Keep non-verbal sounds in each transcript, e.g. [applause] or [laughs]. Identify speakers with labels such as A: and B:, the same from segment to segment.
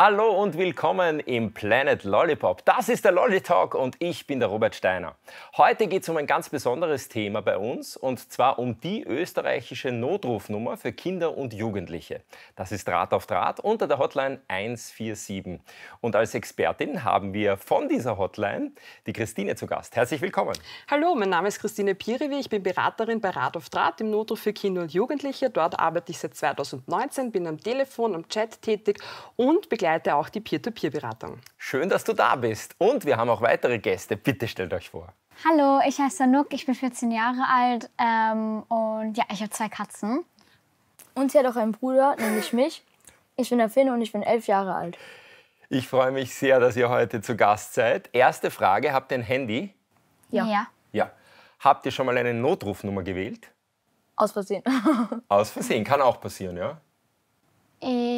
A: Hallo und willkommen im Planet Lollipop. Das ist der Lolli Talk und ich bin der Robert Steiner. Heute geht es um ein ganz besonderes Thema bei uns und zwar um die österreichische Notrufnummer für Kinder und Jugendliche. Das ist Rat auf Draht unter der Hotline 147. Und als Expertin haben wir von dieser Hotline die Christine zu Gast. Herzlich willkommen.
B: Hallo, mein Name ist Christine Pirewi. Ich bin Beraterin bei Rat auf Draht im Notruf für Kinder und Jugendliche. Dort arbeite ich seit 2019, bin am Telefon, am Chat tätig und begleite begleite auch die Peer-to-Peer-Beratung. Schön,
A: dass du da bist. Und wir haben auch weitere Gäste. Bitte stellt euch vor.
C: Hallo, ich heiße Anouk, ich bin
D: 14 Jahre alt ähm, und ja, ich habe zwei Katzen. Und sie hat auch einen Bruder, nämlich mich. Ich bin der Finn und ich bin elf Jahre alt.
A: Ich freue mich sehr, dass ihr heute zu Gast seid. Erste Frage, habt ihr ein Handy? Ja. Ja. ja. Habt ihr schon mal eine Notrufnummer gewählt? Aus Versehen. [laughs] Aus Versehen, kann auch passieren, ja? Äh,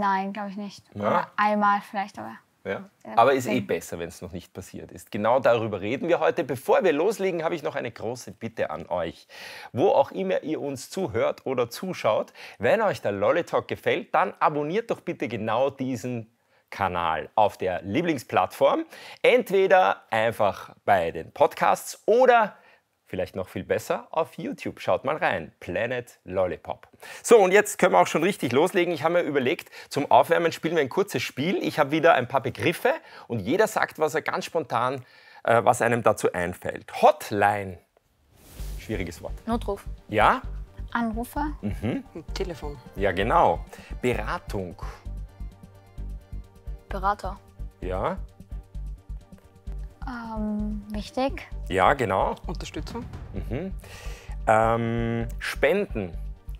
C: Nein, glaube ich nicht. Ja. Einmal vielleicht, aber.
A: Ja. Aber ist eh besser, wenn es noch nicht passiert ist. Genau darüber reden wir heute. Bevor wir loslegen, habe ich noch eine große Bitte an euch. Wo auch immer ihr uns zuhört oder zuschaut, wenn euch der Lolly Talk gefällt, dann abonniert doch bitte genau diesen Kanal auf der Lieblingsplattform. Entweder einfach bei den Podcasts oder bei vielleicht noch viel besser, auf YouTube. Schaut mal rein. Planet Lollipop. So, und jetzt können wir auch schon richtig loslegen. Ich habe mir überlegt, zum Aufwärmen spielen wir ein kurzes Spiel. Ich habe wieder ein paar Begriffe und jeder sagt, was er ganz spontan, äh, was einem dazu einfällt. Hotline. Schwieriges Wort. Notruf. Ja?
C: Anrufer. Mhm. Telefon.
A: Ja, genau. Beratung. Berater. Ja.
C: Ähm,
D: wichtig.
A: Ja, genau. Unterstützung. Mhm. Ähm, Spenden.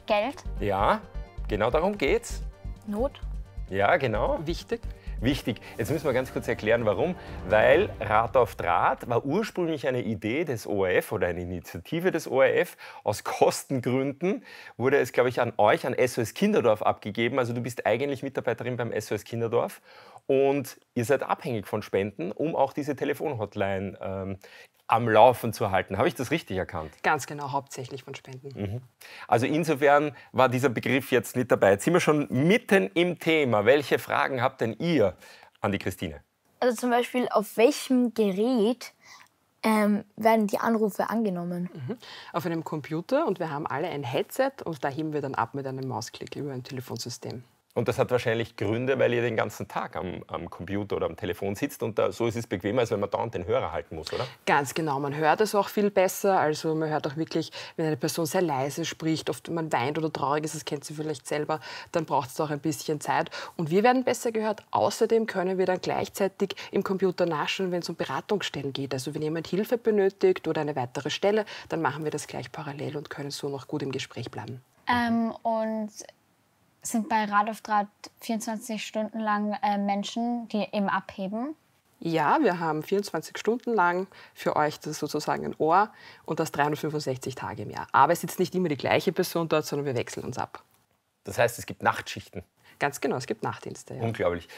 A: Geld. Ja, genau darum geht's. Not. Ja, genau. Wichtig wichtig. Jetzt müssen wir ganz kurz erklären, warum. Weil Rat auf Draht war ursprünglich eine Idee des ORF oder eine Initiative des ORF. Aus Kostengründen wurde es, glaube ich, an euch, an SOS Kinderdorf abgegeben. Also du bist eigentlich Mitarbeiterin beim SOS Kinderdorf. Und ihr seid abhängig von Spenden, um auch diese Telefonhotline ähm, am Laufen zu halten. Habe ich das richtig erkannt?
B: Ganz genau, hauptsächlich von Spenden.
A: Mhm. Also insofern war dieser Begriff jetzt nicht dabei. Jetzt sind wir schon mitten im Thema. Welche Fragen habt denn ihr an die Christine?
D: Also zum Beispiel, auf welchem Gerät ähm, werden die Anrufe angenommen. Mhm. Auf einem Computer und wir haben alle ein Headset
B: und da heben wir dann ab mit einem Mausklick über ein Telefonsystem.
A: Und das hat wahrscheinlich Gründe, weil ihr den ganzen Tag am, am Computer oder am Telefon sitzt. Und da, so ist es bequemer, als wenn man dauernd den Hörer halten muss, oder?
B: Ganz genau. Man hört es auch viel besser. Also man hört auch wirklich, wenn eine Person sehr leise spricht, oft man weint oder traurig ist, das kennt sie vielleicht selber, dann braucht es auch ein bisschen Zeit. Und wir werden besser gehört. Außerdem können wir dann gleichzeitig im Computer nachschauen, wenn es um Beratungsstellen geht. Also wenn jemand Hilfe benötigt oder eine weitere Stelle, dann machen wir das gleich parallel und können so noch gut im Gespräch bleiben.
C: Ähm, und sind bei Rad auf Draht 24 Stunden lang äh, Menschen, die eben abheben?
B: Ja, wir haben 24 Stunden lang für euch das sozusagen ein Ohr und das 365 Tage im Jahr. Aber es sitzt nicht immer die gleiche Person dort, sondern wir wechseln uns ab. Das heißt, es gibt Nachtschichten. Ganz genau, es gibt Nachtdienste. Ja.
A: Unglaublich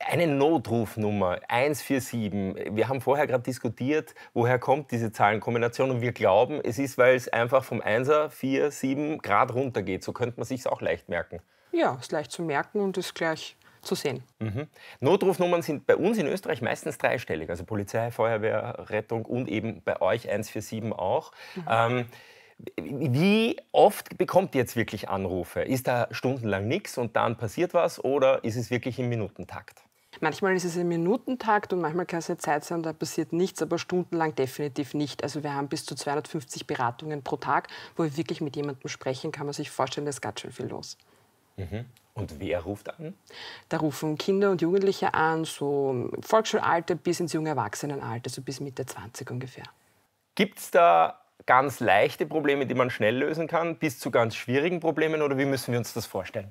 A: eine Notrufnummer 147. Wir haben vorher gerade diskutiert, woher kommt diese Zahlenkombination und wir glauben, es ist, weil es einfach vom 1er 4, 7 Grad runtergeht. So könnte man sich es auch leicht merken.
B: Ja, ist leicht zu merken und ist gleich zu sehen.
A: Mhm. Notrufnummern sind bei uns in Österreich meistens dreistellig, also Polizei, Feuerwehr, Rettung und eben bei euch 147 auch. Mhm. Ähm, wie oft bekommt ihr jetzt wirklich Anrufe? Ist da stundenlang nichts und dann passiert was oder ist es wirklich im
B: Minutentakt? Manchmal ist es ein Minutentakt und manchmal kann es eine Zeit sein, da passiert nichts, aber stundenlang definitiv nicht. Also wir haben bis zu 250 Beratungen pro Tag, wo wir wirklich mit jemandem sprechen, kann man sich vorstellen, da ist ganz schön viel los.
A: Mhm. Und wer ruft
B: an? Da rufen Kinder und Jugendliche an, so Volksschulalter bis ins junge Erwachsenenalter, so bis Mitte 20 ungefähr.
A: Gibt es da ganz leichte Probleme, die man schnell lösen kann, bis zu ganz schwierigen Problemen oder wie müssen wir uns das vorstellen?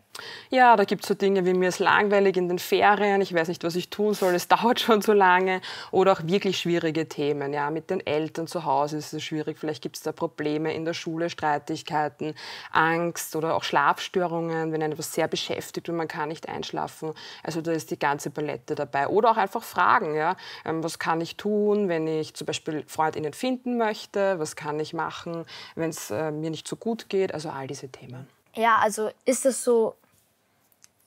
B: Ja, da gibt es so Dinge wie mir ist langweilig in den Ferien, ich weiß nicht, was ich tun soll, es [laughs] dauert schon so lange oder auch wirklich schwierige Themen. Ja, mit den Eltern zu Hause ist es schwierig, vielleicht gibt es da Probleme in der Schule, Streitigkeiten, Angst oder auch Schlafstörungen, wenn etwas sehr beschäftigt und man kann nicht einschlafen. Also da ist die ganze Palette dabei oder auch einfach Fragen. Ja, ähm, was kann ich tun, wenn ich zum Beispiel Freundinnen finden möchte, was kann kann ich machen, wenn es äh, mir nicht so gut geht? Also all diese Themen.
D: Ja, also ist das so,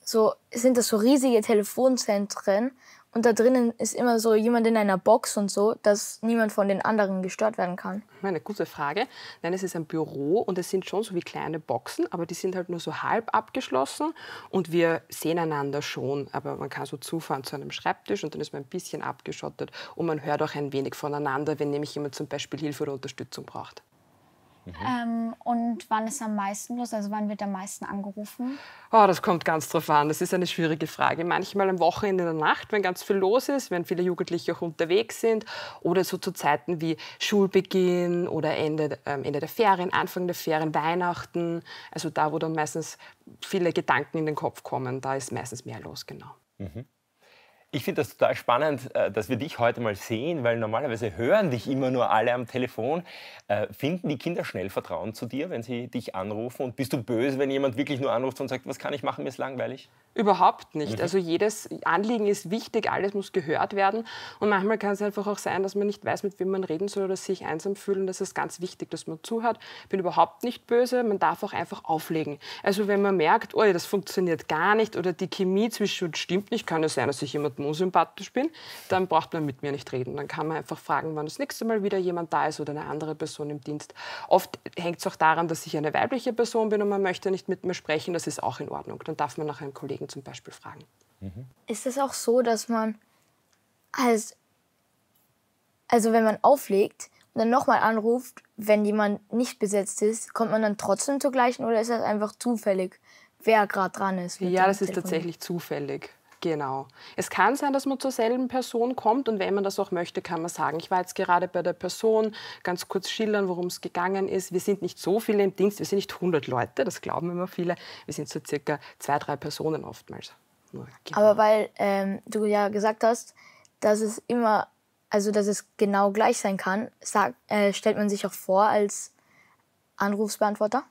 D: so sind das so riesige Telefonzentren und da drinnen ist immer so jemand in einer Box und so, dass niemand von den anderen gestört werden kann.
B: Eine gute Frage. Nein, es ist ein Büro und es sind schon so wie kleine Boxen, aber die sind halt nur so halb abgeschlossen und wir sehen einander schon. Aber man kann so zufahren zu einem Schreibtisch und dann ist man ein bisschen abgeschottet und man hört auch ein wenig voneinander, wenn nämlich jemand zum Beispiel Hilfe oder Unterstützung braucht.
C: Mhm. Ähm, und wann ist am meisten los? Also wann wird am meisten angerufen?
B: Oh, das kommt ganz drauf an. Das ist eine schwierige Frage. Manchmal am Wochenende in der Nacht, wenn ganz viel los ist, wenn viele Jugendliche auch unterwegs sind oder so zu Zeiten wie Schulbeginn oder Ende, äh, Ende der Ferien, Anfang der Ferien, Weihnachten. Also da, wo dann meistens viele Gedanken in den Kopf kommen, da ist meistens mehr los, genau.
D: Mhm.
A: Ich finde das total spannend, äh, dass wir dich heute mal sehen, weil normalerweise hören dich immer nur alle am Telefon. Äh, finden die Kinder schnell Vertrauen zu dir, wenn sie dich anrufen? Und bist du böse, wenn jemand wirklich nur anruft und sagt, was kann ich machen, mir ist langweilig?
B: Überhaupt nicht. Mhm. Also jedes Anliegen ist wichtig, alles muss gehört werden. Und manchmal kann es einfach auch sein, dass man nicht weiß, mit wem man reden soll oder sich einsam fühlen. das ist ganz wichtig, dass man zuhört. Ich bin überhaupt nicht böse, man darf auch einfach auflegen. Also wenn man merkt, oh, das funktioniert gar nicht oder die Chemie zwischen uns stimmt nicht, kann es sein, dass ich jemandem unsympathisch bin, dann braucht man mit mir nicht reden. Dann kann man einfach fragen, wann das nächste Mal wieder jemand da ist oder eine andere Person im Dienst. Oft hängt es auch daran, dass ich eine weibliche Person bin und man möchte nicht mit mir sprechen. Das ist auch in Ordnung. Dann darf man nach einem Kollegen Kollegen zum Beispiel fragen.
D: Mhm. Ist es auch so, dass man als, also wenn man auflegt und dann nochmal anruft, wenn jemand nicht besetzt ist, kommt man dann trotzdem zur gleichen oder ist das einfach zufällig, wer gerade dran ist? Ja, das ist tatsächlich zufällig. Genau.
B: Es kann sein, dass man zur selben Person kommt und wenn man das auch möchte, kann man sagen, ich war jetzt gerade bei der Person, ganz kurz schildern, worum es gegangen ist. Wir sind nicht so viele im Dienst, wir sind nicht 100 Leute, das glauben immer viele. Wir sind so circa zwei, drei Personen oftmals.
D: Genau. Aber weil ähm, du ja gesagt hast, dass es immer, also dass es genau gleich sein kann, sag, äh, stellt man sich auch vor als Anrufsbeantworter?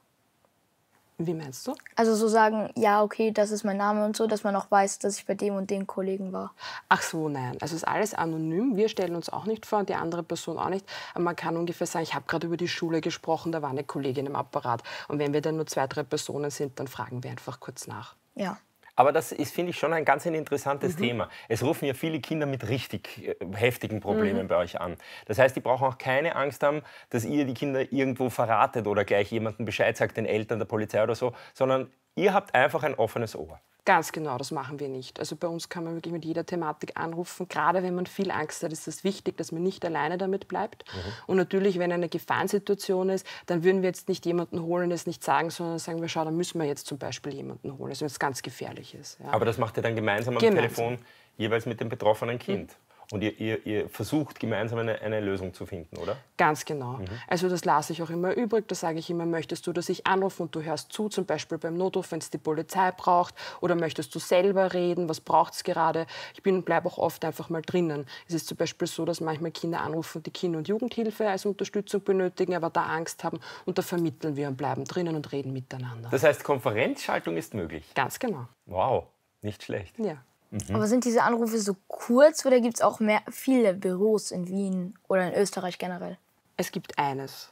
D: Wie meinst du? Also so sagen, ja, okay, das ist mein Name und so, dass man auch weiß, dass ich bei dem und dem Kollegen war.
B: Ach so, nein. Also es ist alles anonym. Wir stellen uns auch nicht vor und die andere Person auch nicht. Aber man kann ungefähr sagen, ich habe gerade über die Schule gesprochen, da war eine Kollegin im Apparat. Und wenn wir dann nur zwei, drei Personen sind, dann fragen wir einfach kurz nach.
D: Ja.
A: Aber das ist, finde ich, schon ein ganz ein interessantes mhm. Thema. Es rufen ja viele Kinder mit richtig äh, heftigen mhm. Problemen mhm. bei euch an. Das heißt, die brauchen auch keine Angst haben, dass ihr die Kinder irgendwo verratet oder gleich jemandem Bescheid sagt, den Eltern, der Polizei oder so, sondern ihr habt einfach ein offenes Ohr.
B: Ganz genau, das machen wir nicht. Also bei uns kann man wirklich mit jeder Thematik anrufen. Gerade wenn man viel Angst hat, ist es wichtig, dass man nicht alleine damit bleibt. Mhm. Und natürlich, wenn eine Gefahrensituation ist, dann würden wir jetzt nicht jemanden holen, das nicht sagen, sondern sagen wir, schau, da müssen wir jetzt zum Beispiel jemanden holen, also wenn es ganz gefährlich ist. Ja. Aber
A: das macht ihr dann gemeinsam am gemeinsam. Telefon jeweils mit dem betroffenen Kind. Mhm. Und ihr, ihr, ihr versucht gemeinsam eine, eine, Lösung zu finden, oder?
B: Ganz genau. Mhm. Also das lasse ich auch immer übrig. Da sage ich immer, möchtest du, dass ich anrufe und du hörst zu, zum Beispiel beim Notruf, wenn es die Polizei braucht, oder möchtest du selber reden, was braucht es gerade? Ich bin bleibe auch oft einfach mal drinnen. Es ist zum Beispiel so, dass manchmal Kinder anrufen, die Kinder- und Jugendhilfe als Unterstützung benötigen, aber da Angst haben und da vermitteln wir und bleiben drinnen und reden miteinander.
A: Das heißt, Konferenzschaltung ist möglich? Ganz genau. Wow, nicht schlecht.
D: Ja. Mhm. Aber sind diese Anrufe so kurz oder gibt es auch mehr, viele Büros in Wien oder in Österreich generell?
B: Es gibt eines.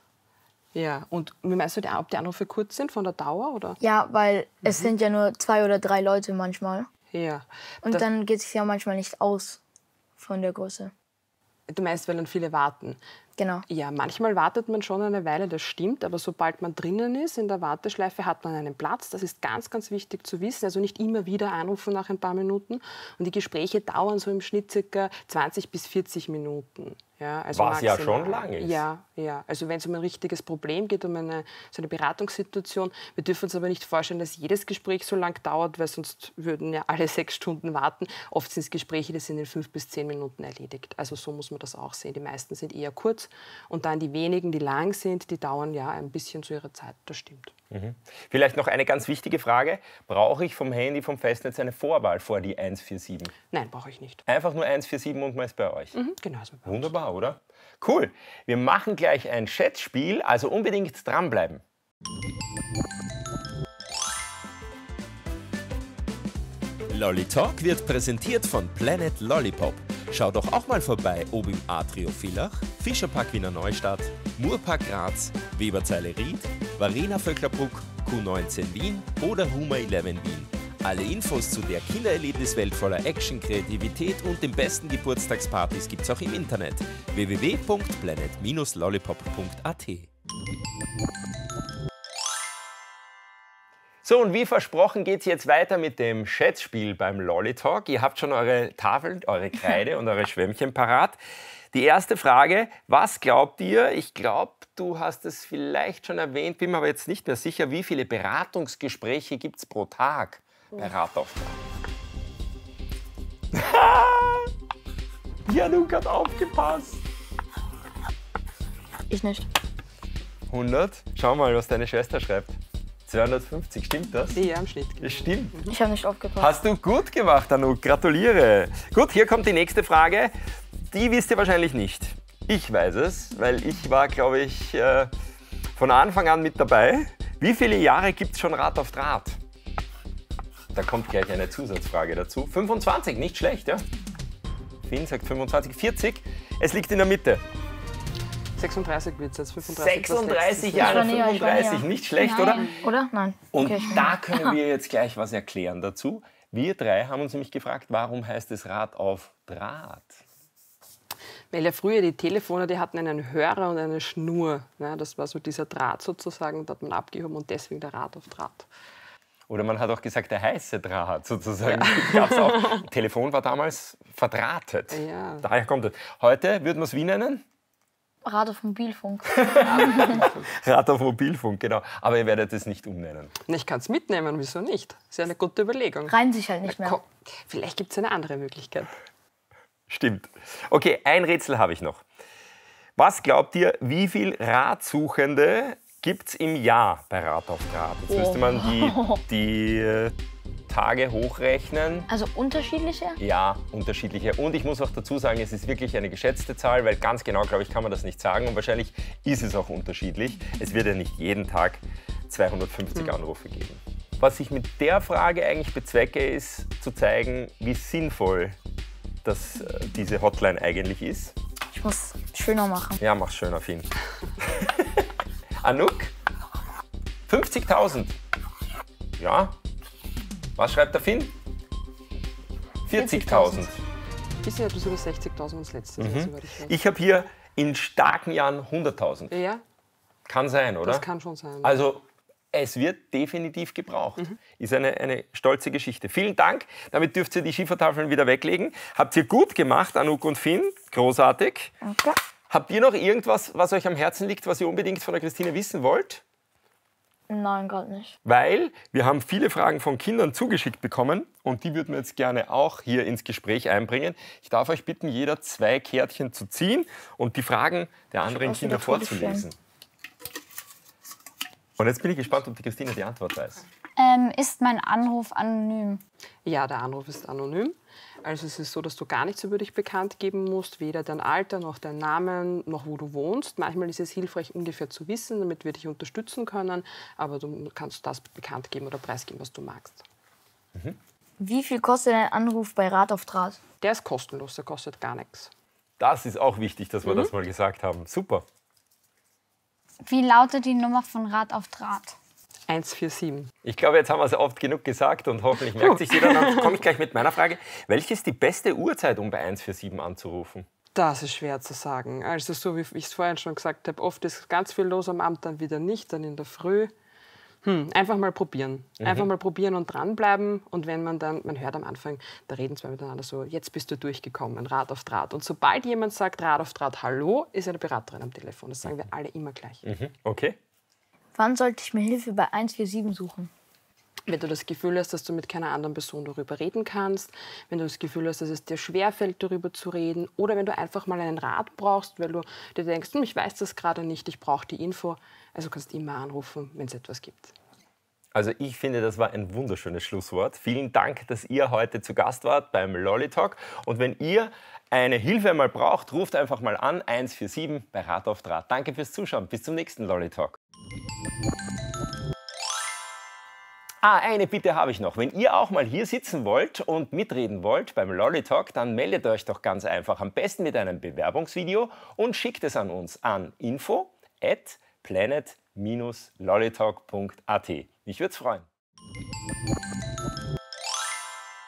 B: Ja, und wie meinst du, ob die Anrufe kurz sind von der Dauer?
D: oder? Ja, weil mhm. es sind ja nur zwei oder drei Leute manchmal.
B: Ja. Und das dann
D: geht es ja manchmal nicht aus von der Größe.
B: Du meinst, weil dann viele warten. Genau. Ja, manchmal wartet man schon eine Weile, das stimmt, aber sobald man drinnen ist in der Warteschleife, hat man einen Platz. Das ist ganz, ganz wichtig zu wissen. Also nicht immer wieder anrufen nach ein paar Minuten. Und die Gespräche dauern so im Schnitt circa 20 bis 40 Minuten. Ja, also Was maximal. ja schon lang ist. Ja, ja. Also wenn es um ein richtiges Problem geht, um eine, so eine Beratungssituation, wir dürfen uns aber nicht vorstellen, dass jedes Gespräch so lang dauert, weil sonst würden ja alle [laughs] sechs Stunden warten. Oft sind es Gespräche, die sind in fünf bis zehn Minuten erledigt. Also so muss man das auch sehen. Die meisten sind eher kurz kurz und dann die wenigen, die lang sind, die dauern ja ein bisschen zu ihrer Zeit, das stimmt.
A: Mhm. Vielleicht noch eine ganz wichtige Frage. Brauche ich vom Handy, vom Festnetz eine Vorwahl vor die 147?
B: Nein, brauche ich nicht.
A: Einfach nur 147 und man ist bei euch? Mhm, genau. So Wunderbar, oder? Cool. Wir machen gleich ein Schätzspiel, also unbedingt dranbleiben. Lolly Talk wird präsentiert von Planet Lollipop Schau doch auch mal vorbei, ob im Atrio Villach, Fischerpark Wiener Neustadt, Murpark Graz, Weberzeile Ried, Varena Vöcklerbruck, Q19 Wien oder Huma 11 Wien. Alle Infos zu der Kindererlebniswelt voller Action, Kreativität und den besten Geburtstagspartys gibt's auch im Internet www.planet-lollipop.at. So, und wie versprochen geht es jetzt weiter mit dem Schätzspiel beim Lolly Talk. Ihr habt schon eure Tafeln, eure Kreide und eure Schwämmchen parat. Die erste Frage, was glaubt ihr? Ich glaube, du hast es vielleicht schon erwähnt, bin mir aber jetzt nicht mehr sicher, wie viele Beratungsgespräche gibt es pro Tag bei ja, Januk hat aufgepasst. Ich nicht. 100? Schau mal, was deine Schwester schreibt. 250, stimmt
D: das? Ja, im Schnitt. Das stimmt. Ich habe nicht aufgepasst. Hast
A: du gut gemacht, Anouk. Gratuliere. Gut, hier kommt die nächste Frage. Die wisst ihr wahrscheinlich nicht. Ich weiß es, weil ich war, glaube ich, äh, von Anfang an mit dabei. Wie viele Jahre gibt es schon Rad auf Draht? Da kommt gleich eine Zusatzfrage dazu. 25, nicht schlecht, ja? Finn sagt 25, 40. Es liegt in der Mitte.
B: 36 wird es jetzt,
A: 35. 36 Jahre, 35, nicht schlecht, Nein. oder?
D: Oder? Nein. Und okay, da können
A: wir jetzt gleich was erklären dazu. Wir drei haben uns nämlich gefragt, warum heißt es Rad auf Draht?
B: Weil ja früher die Telefone, die hatten einen Hörer und eine Schnur. Ne? Das war so dieser Draht sozusagen, da hat man abgehoben und deswegen der Rad auf Draht.
A: Oder man hat auch gesagt, der heiße Draht sozusagen. Ja. [laughs] Telefon war damals verdrahtet. Ja. Daher kommt es. Heute würden wir es wie nennen?
D: Rad auf Mobilfunk. [laughs]
A: Rad auf Mobilfunk, genau. Aber ihr werdet es nicht umnennen.
B: Ne, ich kann es mitnehmen, wieso nicht? Ist ja eine gute Überlegung. Rein sich halt nicht mehr. Vielleicht gibt es eine andere Möglichkeit.
A: Stimmt. Okay, ein Rätsel habe ich noch. Was glaubt ihr, wie viele Ratsuchende gibt es im Jahr bei Rad auf Rad? Jetzt müsste man die, oh. die äh, Tage hochrechnen.
D: Also unterschiedliche?
A: Ja, unterschiedliche. Und ich muss auch dazu sagen, es ist wirklich eine geschätzte Zahl, weil ganz genau, glaube ich, kann man das nicht sagen. Und wahrscheinlich ist es auch unterschiedlich. Es wird ja nicht jeden Tag 250 mhm. Anrufe geben. Was ich mit der Frage eigentlich bezwecke, ist zu zeigen, wie sinnvoll das, äh, diese Hotline eigentlich ist.
D: Ich muss schöner machen.
A: Ja, mach schöner, Finn. Anouk? 50.000. Ja, was schreibt der Finn? 40.000.
B: Bisschen etwas über 60.000 uns letztes mhm. Jahr. Ich
A: habe hier in starken Jahren 100.000. Ja. Kann sein, oder? Das kann schon sein. Also es wird definitiv gebraucht. Mhm. Ist eine, eine stolze Geschichte. Vielen Dank. Damit dürft ihr die Schiefertafeln wieder weglegen. Habt ihr gut gemacht, Anuk und Finn. Großartig. Danke. Habt ihr noch irgendwas, was euch am Herzen liegt, was ihr unbedingt von der Christine wissen wollt?
D: Nein, gerade nicht.
A: Weil wir haben viele Fragen von Kindern zugeschickt bekommen und die würden wir jetzt gerne auch hier ins Gespräch einbringen. Ich darf euch bitten, jeder zwei Kärtchen zu ziehen und die Fragen der anderen Kinder vorzulesen. Und jetzt bin ich gespannt, ob die Christine die Antwort
B: weiß.
C: Ähm, ist mein Anruf anonym? Ja, der Anruf ist anonym. Also
B: es ist so, dass du gar nichts über dich bekannt geben musst, weder dein Alter noch deinen Namen noch wo du wohnst. Manchmal ist es hilfreich, ungefähr zu wissen, damit wir dich unterstützen können, aber du kannst das bekannt geben oder preisgeben, was du magst.
D: Mhm. Wie viel kostet ein Anruf bei Rat auf Draht? Der ist kostenlos, der kostet gar nichts.
A: Das ist auch wichtig, dass wir mhm. das mal gesagt haben. Super.
C: Wie lautet die Nummer von Rat auf Draht?
B: 147.
A: Ich glaube, jetzt haben wir es oft genug gesagt und hoffentlich merkt sich jeder. Dann komme ich gleich mit meiner Frage. Welche ist die beste Uhrzeit, um bei 147 anzurufen?
B: Das ist schwer zu sagen. Also so wie ich es vorhin schon gesagt habe, oft ist ganz viel los am Abend, dann wieder nicht, dann in der Früh. Hm, einfach mal probieren. Mhm. Einfach mhm. mal probieren und dranbleiben. Und wenn man dann, man hört am Anfang, da reden zwei miteinander so, jetzt bist du durchgekommen, Rad auf Draht. Und sobald jemand sagt Rad auf Draht, hallo, ist eine Beraterin am Telefon. Das sagen wir mhm. alle immer gleich.
D: Mhm. Okay. Wann sollte ich mir Hilfe bei 147 suchen?
B: Wenn du das Gefühl hast, dass du mit keiner anderen Person darüber reden kannst, wenn du das Gefühl hast, dass es dir schwerfällt, darüber zu reden, oder wenn du einfach mal einen Rat brauchst, weil du dir denkst, hm, ich weiß das gerade nicht, ich brauche die Info. Also kannst du immer anrufen, wenn es etwas gibt.
A: Also ich finde, das war ein wunderschönes Schlusswort. Vielen Dank, dass ihr heute zu Gast wart beim Lolly Talk. Und wenn ihr eine Hilfe einmal braucht, ruft einfach mal an 147 bei Rat auf Draht. Danke fürs Zuschauen. Bis zum nächsten Lolly Talk. Ah, eine Bitte habe ich noch. Wenn ihr auch mal hier sitzen wollt und mitreden wollt beim Lolly Talk, dann meldet euch doch ganz einfach. Am besten mit einem Bewerbungsvideo und schickt es an uns an info at planet-lollytalk.at. Mich würde es freuen.